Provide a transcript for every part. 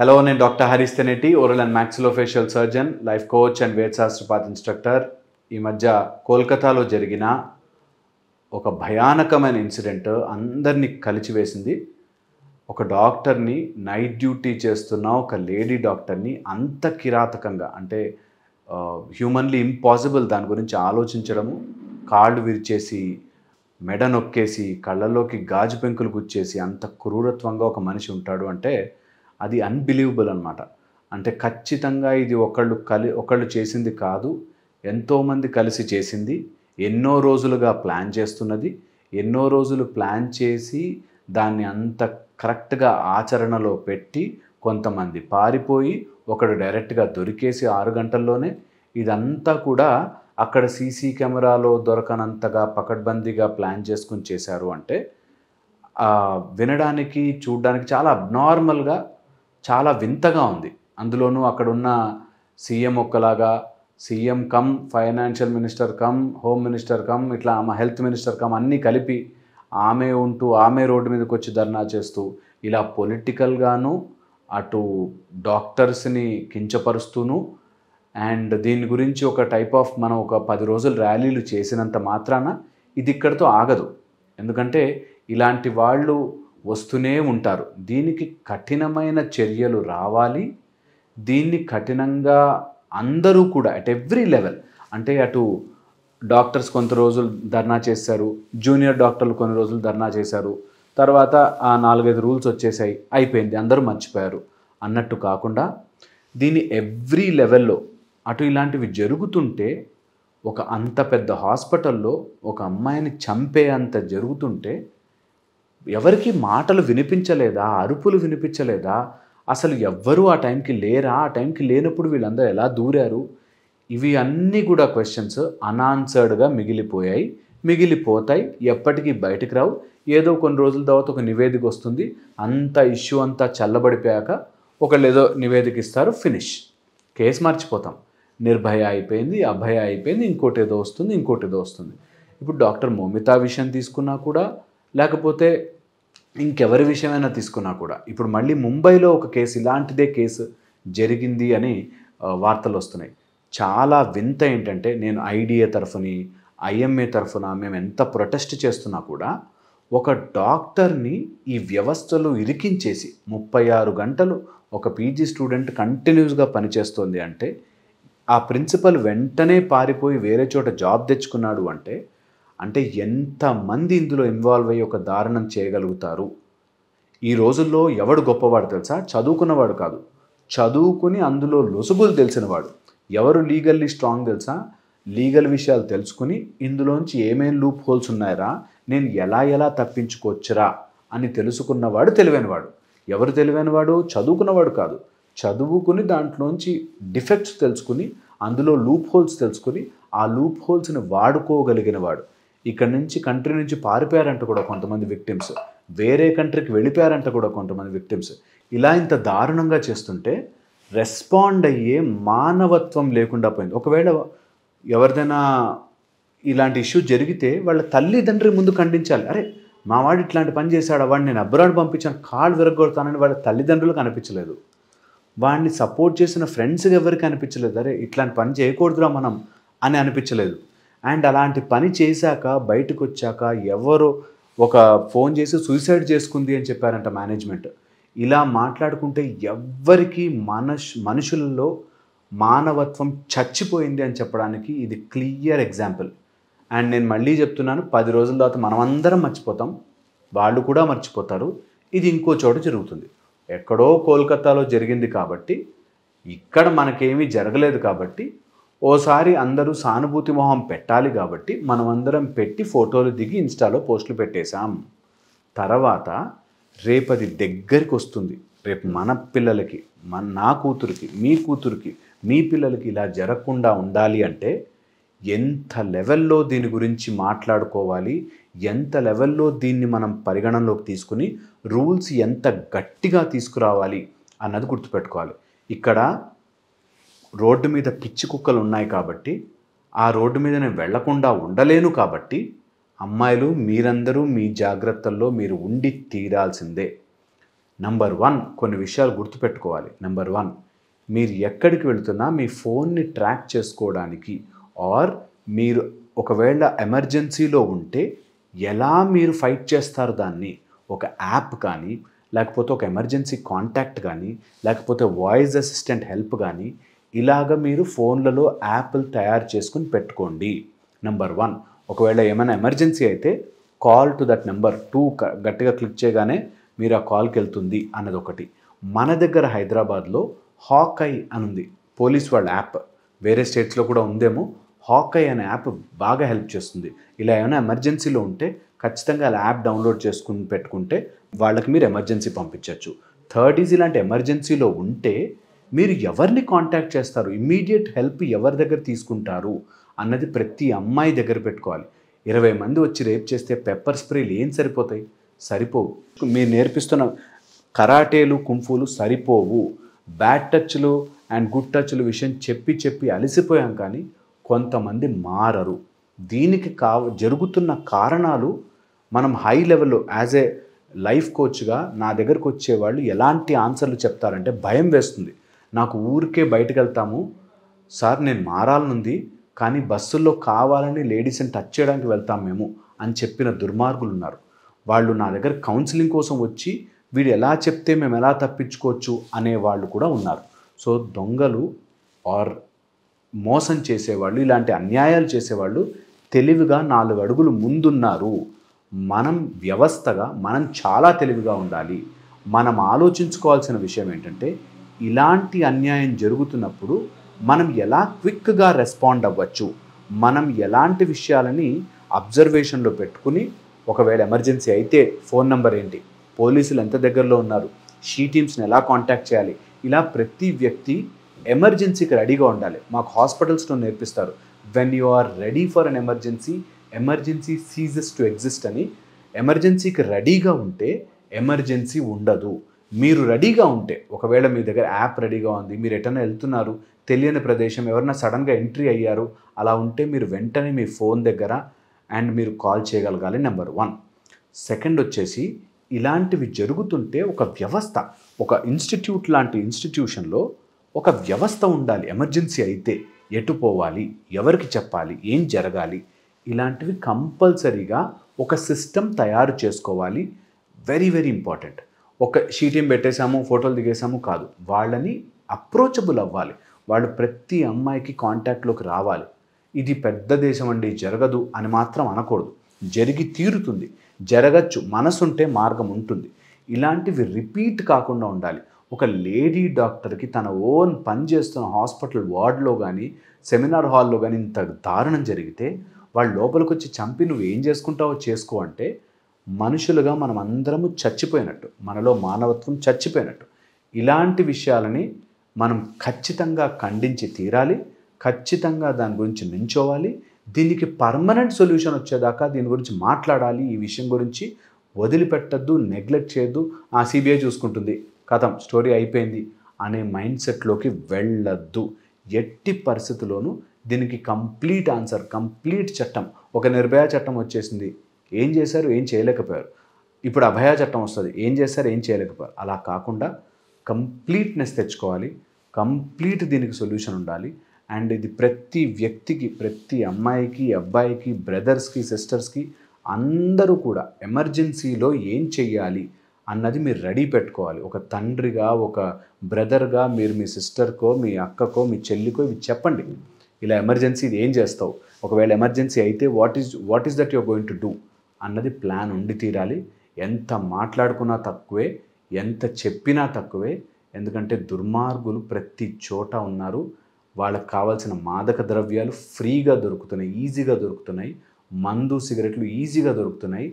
hello నేను doctor Harish Tenetti oral and maxillofacial surgeon life coach and వేట్ శాస్త్రపాత్ ఇన్స్ట్రక్టర్ ఈ మధ్య కోల్కతాలో జరిగిన ఒక భయానకమైన ఇన్సిడెంట్ అందరినీ కలిచివేసింది ఒక డాక్టర్ని నైట్ డ్యూటీ చేస్తున్న ఒక లేడీ డాక్టర్ని అంత కిరాతకంగా అంటే హ్యూమన్లీ ఇంపాసిబుల్ దాని గురించి ఆలోచించడము కాళ్ళు విరిచేసి మెడ నొక్కేసి కళ్ళలోకి గాజు పెంకులు గుచ్చేసి అంత క్రూరత్వంగా ఒక మనిషి ఉంటాడు అంటే అది అన్బిలీవబుల్ అనమాట అంటే ఖచ్చితంగా ఇది ఒకళ్ళు కలి ఒకళ్ళు చేసింది కాదు ఎంతోమంది కలిసి చేసింది ఎన్నో రోజులుగా ప్లాన్ చేస్తున్నది ఎన్నో రోజులు ప్లాన్ చేసి దాన్ని అంత కరెక్ట్గా ఆచరణలో పెట్టి కొంతమంది పారిపోయి ఒకడు డైరెక్ట్గా దొరికేసి ఆరు గంటల్లోనే ఇదంతా కూడా అక్కడ సీసీ కెమెరాలో దొరకనంతగా పకడ్బందీగా ప్లాన్ చేసుకుని చేశారు అంటే వినడానికి చూడడానికి చాలా అబ్నార్మల్గా చాలా వింతగా ఉంది అందులోనూ అక్కడున్న సీఎం ఒక్కలాగా CM cum financial minister cum home minister cum ఇట్లా ఆమె హెల్త్ మినిస్టర్ కమ్ అన్నీ కలిపి ఆమె ఉంటూ ఆమె రోడ్డు మీదకి వచ్చి ధర్నా చేస్తూ ఇలా పొలిటికల్గాను అటు డాక్టర్స్ని కించపరుస్తూను అండ్ దీని గురించి ఒక టైప్ ఆఫ్ మనం ఒక పది రోజులు ర్యాలీలు చేసినంత మాత్రాన ఇది ఇక్కడితో ఆగదు ఎందుకంటే ఇలాంటి వాళ్ళు వస్తూనే ఉంటారు దీనికి కఠినమైన చర్యలు రావాలి దీన్ని కఠినంగా అందరూ కూడా అట్ ఎవ్రీ లెవెల్ అంటే అటు డాక్టర్స్ కొంత రోజులు ధర్నా చేశారు జూనియర్ డాక్టర్లు కొన్ని రోజులు ధర్నా చేశారు తర్వాత ఆ నాలుగైదు రూల్స్ వచ్చేసాయి అయిపోయింది అందరూ మర్చిపోయారు అన్నట్టు కాకుండా దీన్ని ఎవ్రీ లెవెల్లో అటు ఇలాంటివి జరుగుతుంటే ఒక అంత పెద్ద హాస్పిటల్లో ఒక అమ్మాయిని చంపే అంత జరుగుతుంటే ఎవరికి మాటలు వినిపించలేదా అరుపులు వినిపించలేదా అసలు ఎవ్వరూ ఆ టైంకి లేరా ఆ టైంకి లేనప్పుడు వీళ్ళందరూ ఎలా దూరారు ఇవి అన్నీ కూడా క్వశ్చన్స్ అనాన్సర్డ్గా మిగిలిపోయాయి మిగిలిపోతాయి ఎప్పటికీ బయటకు రావు ఏదో కొన్ని రోజుల తర్వాత ఒక నివేదిక వస్తుంది అంత ఇష్యూ అంతా చల్లబడిపోయాక ఒకళ్ళు ఏదో నివేదిక ఇస్తారు ఫినిష్ కేసు మర్చిపోతాం నిర్భయ అయిపోయింది అభయ అయిపోయింది ఇంకోటి ఏదో వస్తుంది ఇంకోటి ఏదో వస్తుంది ఇప్పుడు డాక్టర్ మోమితా విషయం తీసుకున్నా కూడా లేకపోతే ఇంకెవరి విషయమైనా తీసుకున్నా కూడా ఇప్పుడు మళ్ళీ ముంబైలో ఒక కేసు ఇలాంటిదే కేసు జరిగింది అని వార్తలు వస్తున్నాయి చాలా వింత ఏంటంటే నేను ఐడిఏ తరఫుని ఐఎంఏ తరఫున మేము ఎంత ప్రొటెస్ట్ చేస్తున్నా కూడా ఒక డాక్టర్ని ఈ వ్యవస్థలో ఇరికించేసి ముప్పై ఆరు గంటలు ఒక పీజీ స్టూడెంట్ కంటిన్యూస్గా పనిచేస్తుంది అంటే ఆ ప్రిన్సిపల్ వెంటనే పారిపోయి వేరే చోట జాబ్ తెచ్చుకున్నాడు అంటే అంటే ఎంతమంది ఇందులో ఇన్వాల్వ్ అయ్యి ఒక దారుణం చేయగలుగుతారు ఈ రోజుల్లో ఎవడు గొప్పవాడు తెలుసా చదువుకున్నవాడు కాదు చదువుకుని అందులో లొసుగులు తెలిసినవాడు ఎవరు లీగల్లీ స్ట్రాంగ్ తెలుసా లీగల్ విషయాలు తెలుసుకుని ఇందులోంచి ఏమేం లూప్ హోల్స్ ఉన్నాయరా నేను ఎలా ఎలా తప్పించుకోవచ్చురా అని తెలుసుకున్నవాడు తెలివైనవాడు ఎవరు తెలివైనవాడు చదువుకున్నవాడు కాదు చదువుకుని దాంట్లోంచి డిఫెక్ట్స్ తెలుసుకుని అందులో లూప్ హోల్స్ తెలుసుకుని ఆ లూప్ హోల్స్ని వాడుకోగలిగిన వాడు ఇక్కడ నుంచి కంట్రీ నుంచి పారిపోయారంట కూడా కొంతమంది విక్టిమ్స్ వేరే కంట్రీకి వెళ్ళిపోయారంట కూడా కొంతమంది విక్టిమ్స్ ఇలా ఇంత దారుణంగా చేస్తుంటే రెస్పాండ్ అయ్యే మానవత్వం లేకుండా పోయింది ఒకవేళ ఎవరిదైనా ఇలాంటి ఇష్యూ జరిగితే వాళ్ళ తల్లిదండ్రి ముందు ఖండించాలి అరే మా వాడు ఇట్లాంటి పని చేశాడు వాడిని నేను అబ్రాడ్ పంపించాను కాళ్ళు విరగొడతానని వాళ్ళ తల్లిదండ్రులకు అనిపించలేదు వాడిని సపోర్ట్ చేసిన ఫ్రెండ్స్ ఎవరికి అనిపించలేదు అరే ఇట్లాంటి పని చేయకూడదురా మనం అని అనిపించలేదు అండ్ అలాంటి పని చేశాక బయటకు వచ్చాక ఎవరు ఒక ఫోన్ చేసి సూసైడ్ చేసుకుంది అని చెప్పారంట మేనేజ్మెంట్ ఇలా మాట్లాడుకుంటే ఎవ్వరికీ మనష్ మనుషుల్లో మానవత్వం చచ్చిపోయింది అని చెప్పడానికి ఇది క్లియర్ ఎగ్జాంపుల్ అండ్ నేను మళ్ళీ చెప్తున్నాను పది రోజుల తర్వాత మనమందరం మర్చిపోతాం వాళ్ళు కూడా మర్చిపోతారు ఇది ఇంకో చోట జరుగుతుంది ఎక్కడో కోల్కత్తాలో జరిగింది కాబట్టి ఇక్కడ మనకేమీ జరగలేదు కాబట్టి ఓసారి అందరూ సానుభూతి మొహం పెట్టాలి కాబట్టి మనమందరం పెట్టి ఫోటోలు దిగి ఇన్స్టాలో పోస్టులు పెట్టేశాం తర్వాత రేపది దగ్గరికి వస్తుంది రేపు మన పిల్లలకి మన నా కూతురికి మీ కూతురికి మీ పిల్లలకి ఇలా జరగకుండా ఉండాలి అంటే ఎంత లెవెల్లో దీని గురించి మాట్లాడుకోవాలి ఎంత లెవెల్లో దీన్ని మనం పరిగణనలోకి తీసుకుని రూల్స్ ఎంత గట్టిగా తీసుకురావాలి అన్నది గుర్తుపెట్టుకోవాలి ఇక్కడ రోడ్డు మీద పిచ్చి కుక్కలు ఉన్నాయి కాబట్టి ఆ రోడ్డు మీద నేను వెళ్లకుండా ఉండలేను కాబట్టి అమ్మాయిలు మీరందరూ మీ జాగ్రత్తల్లో మీరు ఉండి తీరాల్సిందే నంబర్ వన్ కొన్ని విషయాలు గుర్తుపెట్టుకోవాలి నంబర్ వన్ మీరు ఎక్కడికి వెళుతున్నా మీ ఫోన్ని ట్రాక్ చేసుకోవడానికి ఆర్ మీరు ఒకవేళ ఎమర్జెన్సీలో ఉంటే ఎలా మీరు ఫైట్ చేస్తారు దాన్ని ఒక యాప్ కానీ లేకపోతే ఒక ఎమర్జెన్సీ కాంటాక్ట్ కానీ లేకపోతే వాయిస్ అసిస్టెంట్ హెల్ప్ కానీ ఇలాగ మీరు ఫోన్లలో యాప్లు తయారు చేసుకుని పెట్టుకోండి నెంబర్ వన్ ఒకవేళ ఏమైనా ఎమర్జెన్సీ అయితే call to that number two గట్టిగా క్లిక్ చేయగానే మీరు ఆ కాల్కి వెళ్తుంది అన్నది ఒకటి మన దగ్గర హైదరాబాద్లో హాకై అని ఉంది పోలీస్ వాళ్ళ యాప్ వేరే స్టేట్స్లో కూడా ఉందేమో హాకై అనే యాప్ బాగా హెల్ప్ చేస్తుంది ఇలా ఏమైనా ఎమర్జెన్సీలో ఉంటే ఖచ్చితంగా అలా యాప్ డౌన్లోడ్ చేసుకుని పెట్టుకుంటే వాళ్ళకి మీరు ఎమర్జెన్సీ పంపించవచ్చు థర్డ్ ఈజ్ ఇలాంటి ఎమర్జెన్సీలో ఉంటే మీరు ఎవరిని కాంటాక్ట్ చేస్తారు ఇమ్మీడియట్ హెల్ప్ ఎవరి దగ్గర తీసుకుంటారు అన్నది ప్రతి అమ్మాయి దగ్గర పెట్టుకోవాలి ఇరవై మంది వచ్చి రేప్ చేస్తే పెప్పర్ స్ప్రేలు ఏం సరిపోతాయి సరిపోవు మీరు నేర్పిస్తున్న కరాటేలు కుంఫులు సరిపోవు బ్యాడ్ టచ్లు అండ్ గుడ్ టచ్లు విషయం చెప్పి చెప్పి అలసిపోయాం కానీ కొంతమంది మారరు దీనికి కా జరుగుతున్న కారణాలు మనం హై లెవెల్లో యాజ్ ఏ లైఫ్ కోచ్గా నా దగ్గరకు వచ్చేవాళ్ళు ఎలాంటి ఆన్సర్లు చెప్తారంటే భయం వేస్తుంది నాకు ఊరికే బయటకు వెళ్తాము సార్ నేను మారాలనుంది కానీ బస్సుల్లో కావాలని లేడీస్ని టచ్ చేయడానికి వెళ్తాం మేము అని చెప్పిన దుర్మార్గులు ఉన్నారు వాళ్ళు నా దగ్గర కౌన్సిలింగ్ కోసం వచ్చి వీడు ఎలా చెప్తే మేము ఎలా తప్పించుకోవచ్చు అనే వాళ్ళు కూడా ఉన్నారు సో దొంగలు ఆర్ మోసం చేసేవాళ్ళు ఇలాంటి అన్యాయాలు చేసేవాళ్ళు తెలివిగా నాలుగు అడుగులు ముందున్నారు మనం వ్యవస్థగా మనం చాలా తెలివిగా ఉండాలి మనం ఆలోచించుకోవాల్సిన విషయం ఏంటంటే ఇలాంటి అన్యాయం జరుగుతున్నప్పుడు మనం ఎలా క్విక్గా రెస్పాండ్ అవ్వచ్చు మనం ఎలాంటి విషయాలని అబ్జర్వేషన్లో పెట్టుకుని ఒకవేళ ఎమర్జెన్సీ అయితే ఫోన్ నెంబర్ ఏంటి పోలీసులు ఎంత దగ్గరలో ఉన్నారు షీ టీమ్స్ని ఎలా కాంటాక్ట్ చేయాలి ఇలా ప్రతి వ్యక్తి ఎమర్జెన్సీకి రెడీగా ఉండాలి మాకు హాస్పిటల్స్లో నేర్పిస్తారు when you are ready for an emergency emergency ceases to exist అని ఎమర్జెన్సీకి రెడీగా ఉంటే ఎమర్జెన్సీ ఉండదు మీరు రెడీగా ఉంటే ఒకవేళ మీ దగ్గర యాప్ రెడీగా ఉంది మీరు ఎటైనా వెళ్తున్నారు తెలియని ప్రదేశం ఎవరైనా సడన్గా ఎంట్రీ అయ్యారు అలా ఉంటే మీరు వెంటనే మీ ఫోన్ దగ్గర అండ్ మీరు కాల్ చేయగలగాలి నెంబర్ వన్ సెకండ్ వచ్చేసి ఇలాంటివి జరుగుతుంటే ఒక వ్యవస్థ ఒక ఇన్స్టిట్యూట్ లాంటి ఇన్స్టిట్యూషన్లో ఒక వ్యవస్థ ఉండాలి ఎమర్జెన్సీ అయితే ఎటు పోవాలి ఎవరికి చెప్పాలి ఏం జరగాలి ఇలాంటివి కంపల్సరీగా ఒక సిస్టమ్ తయారు చేసుకోవాలి వెరీ వెరీ ఇంపార్టెంట్ ఒక షీటింగ్ పెట్టేశాము ఫోటోలు దిగేసాము కాదు వాళ్ళని అప్రోచబుల్ అవ్వాలి వాళ్ళు ప్రతి అమ్మాయికి కాంటాక్ట్లోకి రావాలి ఇది పెద్ద దేశం అండి జరగదు అని మాత్రం అనకూడదు జరిగి తీరుతుంది జరగచ్చు మనసుంటే మార్గం ఉంటుంది ఇలాంటివి రిపీట్ కాకుండా ఉండాలి ఒక లేడీ డాక్టర్కి తన ఓన్ పని చేస్తున్న హాస్పిటల్ వార్డ్లో కానీ సెమినార్ హాల్లో కానీ ఇంత దారుణం జరిగితే వాళ్ళు లోపలికి వచ్చి చంపి నువ్వు ఏం చేసుకుంటావో చేసుకో అంటే మనుషులుగా మనం అందరము చచ్చిపోయినట్టు మనలో మానవత్వం చచ్చిపోయినట్టు ఇలాంటి విషయాలని మనం ఖచ్చితంగా ఖండించి తీరాలి ఖచ్చితంగా దాని గురించి నించోవాలి దీనికి పర్మనెంట్ సొల్యూషన్ వచ్చేదాకా దీని గురించి మాట్లాడాలి ఈ విషయం గురించి వదిలిపెట్టద్దు నెగ్లెక్ట్ చేయొద్దు ఆ సిబిఐ చూసుకుంటుంది కథం స్టోరీ అయిపోయింది అనే మైండ్ సెట్లోకి వెళ్ళద్దు ఎట్టి పరిస్థితుల్లోనూ దీనికి కంప్లీట్ ఆన్సర్ కంప్లీట్ చట్టం ఒక నిర్భయ చట్టం వచ్చేసింది ఏం చేశారు ఏం చేయలేకపోయారు ఇప్పుడు అభయ చట్టం వస్తుంది ఏం చేశారు ఏం చేయలేకపోయారు అలా కాకుండా కంప్లీట్నెస్ తెచ్చుకోవాలి కంప్లీట్ దీనికి సొల్యూషన్ ఉండాలి అండ్ ఇది ప్రతి వ్యక్తికి ప్రతి అమ్మాయికి అబ్బాయికి బ్రదర్స్కి సిస్టర్స్కి అందరూ కూడా ఎమర్జెన్సీలో ఏం చెయ్యాలి అన్నది మీరు రెడీ పెట్టుకోవాలి ఒక తండ్రిగా ఒక బ్రదర్గా మీరు మీ సిస్టర్కో మీ అక్కకో మీ చెల్లికో ఇవి చెప్పండి ఇలా ఎమర్జెన్సీ ఏం చేస్తావు ఒకవేళ ఎమర్జెన్సీ అయితే what is what is that your going to do అన్నది ప్లాన్ ఉండి తీరాలి ఎంత మాట్లాడుకున్నా తక్కువే ఎంత చెప్పినా తక్కువే ఎందుకంటే దుర్మార్గులు ప్రతి చోట ఉన్నారు వాళ్ళకి కావాల్సిన మాదక ద్రవ్యాలు ఫ్రీగా దొరుకుతున్నాయి ఈజీగా దొరుకుతున్నాయి మందు సిగరెట్లు ఈజీగా దొరుకుతున్నాయి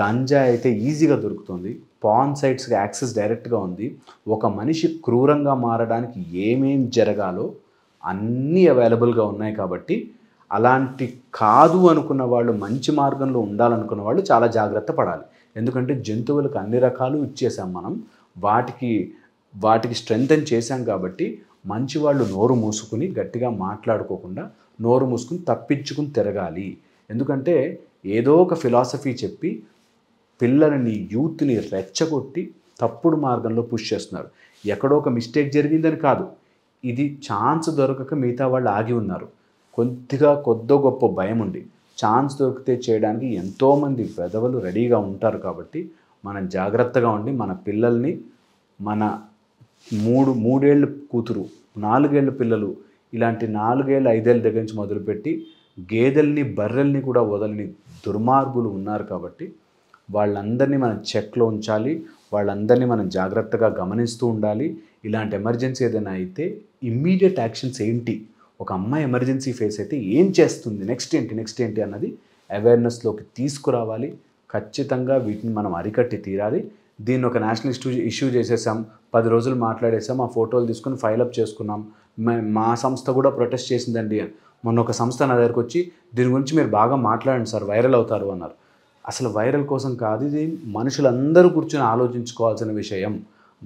గంజా అయితే ఈజీగా దొరుకుతుంది పాన్ సైట్స్కి యాక్సెస్ డైరెక్ట్గా ఉంది ఒక మనిషి క్రూరంగా మారడానికి ఏమేం జరగాలో అన్నీ అవైలబుల్గా ఉన్నాయి కాబట్టి అలాంటి కాదు అనుకున్న వాళ్ళు మంచి మార్గంలో ఉండాలనుకున్న వాళ్ళు చాలా జాగ్రత్త పడాలి ఎందుకంటే జంతువులకు అన్ని రకాలు ఇచ్చేసాం మనం వాటికి వాటికి స్ట్రెంగ్తన్ చేశాం కాబట్టి మంచి వాళ్ళు నోరు మూసుకుని గట్టిగా మాట్లాడుకోకుండా నోరు మూసుకుని తప్పించుకుని తిరగాలి ఎందుకంటే ఏదో ఒక ఫిలాసఫీ చెప్పి పిల్లలని యూత్ని రెచ్చగొట్టి తప్పుడు మార్గంలో పుష్ చేస్తున్నారు ఎక్కడో ఒక మిస్టేక్ జరిగిందని కాదు ఇది ఛాన్స్ దొరకక మిగతా వాళ్ళు ఆగి ఉన్నారు కొద్దిగా కొద్ది గొప్ప భయం ఉండి ఛాన్స్ దొరికితే చేయడానికి ఎంతోమంది పెదవులు రెడీగా ఉంటారు కాబట్టి మనం జాగ్రత్తగా ఉండి మన పిల్లల్ని మన మూడు మూడేళ్ళు కూతురు నాలుగేళ్ళ పిల్లలు ఇలాంటి నాలుగేళ్ళ ఐదేళ్ళ దగ్గర నుంచి మొదలుపెట్టి గేదెల్ని బర్రెల్ని కూడా వదలని దుర్మార్గులు ఉన్నారు కాబట్టి వాళ్ళందరినీ మనం చెక్లో ఉంచాలి వాళ్ళందరినీ మనం జాగ్రత్తగా గమనిస్తూ ఉండాలి ఇలాంటి ఎమర్జెన్సీ ఏదైనా అయితే ఇమ్మీడియట్ యాక్షన్స్ ఏంటి ఒక అమ్మాయి ఎమర్జెన్సీ ఫేస్ అయితే ఏం చేస్తుంది నెక్స్ట్ ఏంటి నెక్స్ట్ ఏంటి అన్నది అవేర్నెస్లోకి తీసుకురావాలి ఖచ్చితంగా వీటిని మనం అరికట్టి తీరాలి దీన్ని ఒక నేషనల్ ఇష్యూ ఇష్యూ చేసేసాం పది రోజులు మాట్లాడేసాం ఆ ఫోటోలు తీసుకుని ఫైలప్ చేసుకున్నాం మా సంస్థ కూడా ప్రొటెస్ట్ చేసిందండి మొన్న ఒక సంస్థ నా దగ్గరకు వచ్చి దీని గురించి మీరు బాగా మాట్లాడండి సార్ వైరల్ అవుతారు అన్నారు అసలు వైరల్ కోసం కాదు ఇది మనుషులందరూ కూర్చొని ఆలోచించుకోవాల్సిన విషయం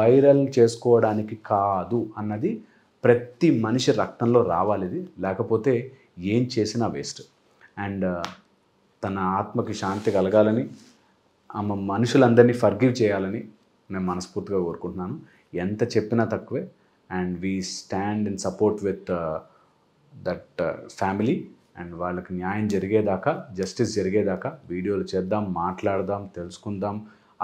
వైరల్ చేసుకోవడానికి కాదు అన్నది ప్రతి మనిషి రక్తంలో రావాలిది లేకపోతే ఏం చేసినా వేస్ట్ అండ్ తన ఆత్మకి శాంతి కలగాలని ఆమె మనుషులందరినీ ఫర్గివ్ చేయాలని నేను మనస్ఫూర్తిగా కోరుకుంటున్నాను ఎంత చెప్పినా తక్కువే and we stand in support with that family and వాళ్ళకి న్యాయం జరిగేదాకా జస్టిస్ జరిగేదాకా వీడియోలు చేద్దాం మాట్లాడదాం తెలుసుకుందాం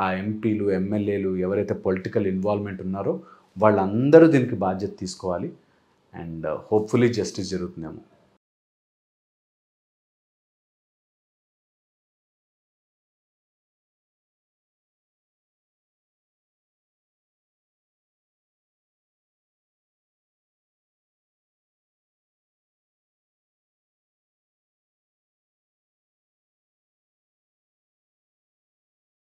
ఆ ఎంపీలు ఎమ్మెల్యేలు ఎవరైతే పొలిటికల్ ఇన్వాల్వ్మెంట్ ఉన్నారో వాళ్ళందరూ దీనికి బాధ్యత తీసుకోవాలి అండ్ హోప్ఫుల్లీ uh, జస్టిస్ జరుగుతుందేమో